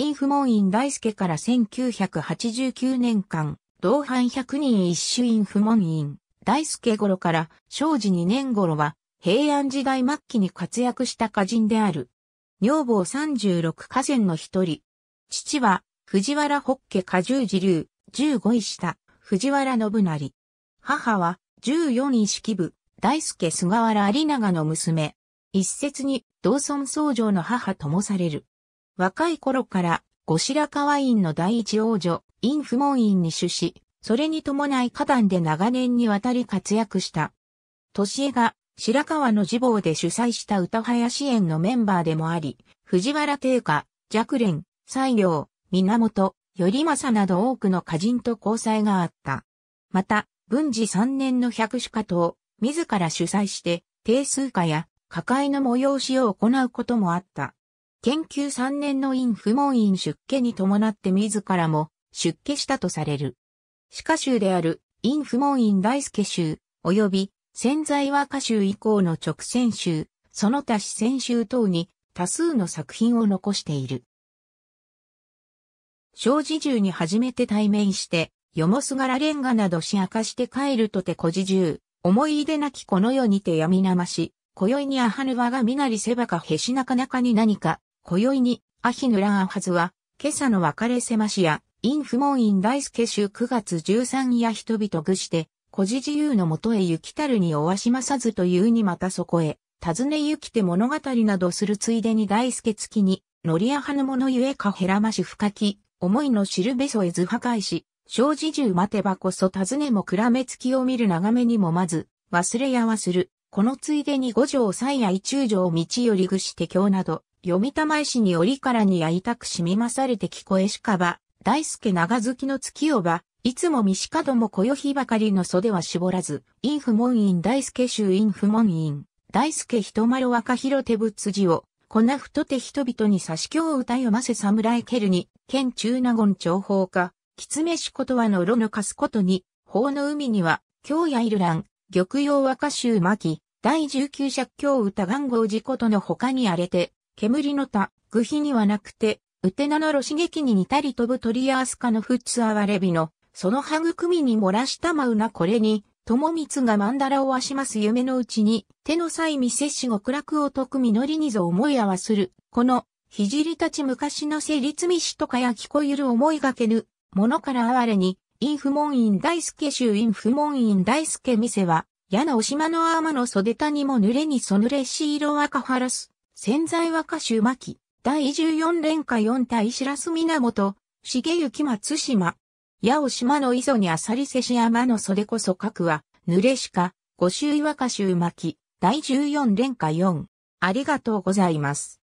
陰不門院大輔から1989年間、同伴100人一種院不門院、大輔頃から正治2年頃は平安時代末期に活躍した歌人である。女房36河川の一人。父は藤原北家家十字流、15位下、藤原信成。母は14位式部、大輔菅原有長の娘。一説に同村僧侶の母ともされる。若い頃から後白河院の第一王女、院不門院に出資、それに伴い花壇で長年にわたり活躍した。年江が白河の自坊で主催した歌林園のメンバーでもあり、藤原定家、若蓮、西行、源、頼政など多くの歌人と交際があった。また、文治3年の百種歌と、自ら主催して、定数化や、歌会の催しを行うこともあった。研究3年の院不問院出家に伴って自らも出家したとされる。歯科州である院不問院大輔州、及び潜在和歌州以降の直線州、その他四川州等に多数の作品を残している。小児中に初めて対面して、よもすがらレンガなどし明かして帰るとて小児中、思い出なきこの世にて闇なまし、今宵にあはぬわがみなりせばかへしなかなかに何か、今宵に、アヒヌランハズは、今朝の別れせましや、インフモンイン大助主9月13夜人々愚して、孤児自由のもとへ行きたるにおわしまさずというにまたそこへ、尋ね行きて物語などするついでに大助月に、ノリアヌのノゆえかヘラマシ深き、思いの知るべそえず破壊し、小児中待てばこそ尋ねも暗めつきを見る眺めにもまず、忘れやわする。このついでに五条三夜一中条道よりぐして今日など、読玉師に折からにやいたくしみまされて聞こえしかば、大助長月の月をば、いつも三しかどもこよ日ばかりの袖は絞らず、陰不門院大助衆陰不門院、大助人丸若広手仏寺を、粉太手人々に差し今日歌読ませ侍蹴るに、県中納言長法家、きつめしことはのろぬかすことに、法の海には、京やいる乱、玉葉若衆巻、第19尺京歌願号事ことの他に荒れて、煙の他、具皮にはなくて、ウテナのロシ激に似たり飛ぶ鳥やアスカのフツアワレビの、その育みに漏らしたまうなこれに、友光が曼荼羅をわします夢のうちに、手の際見せし極楽を解く実りにぞ思い合わする。この、聖たち昔の成立見しとかや聞こゆる思いがけぬ、ものから哀れに、イン門院大助衆イン門院大助店は、矢のお島の天の袖谷も濡れにそぬれし色赤はらす。潜在和歌集巻、第14連歌4対白洲源、重行松島。八尾島の磯にあさりせし山の袖こそ角は、濡れしか、五周和歌集巻、第14連歌4。ありがとうございます。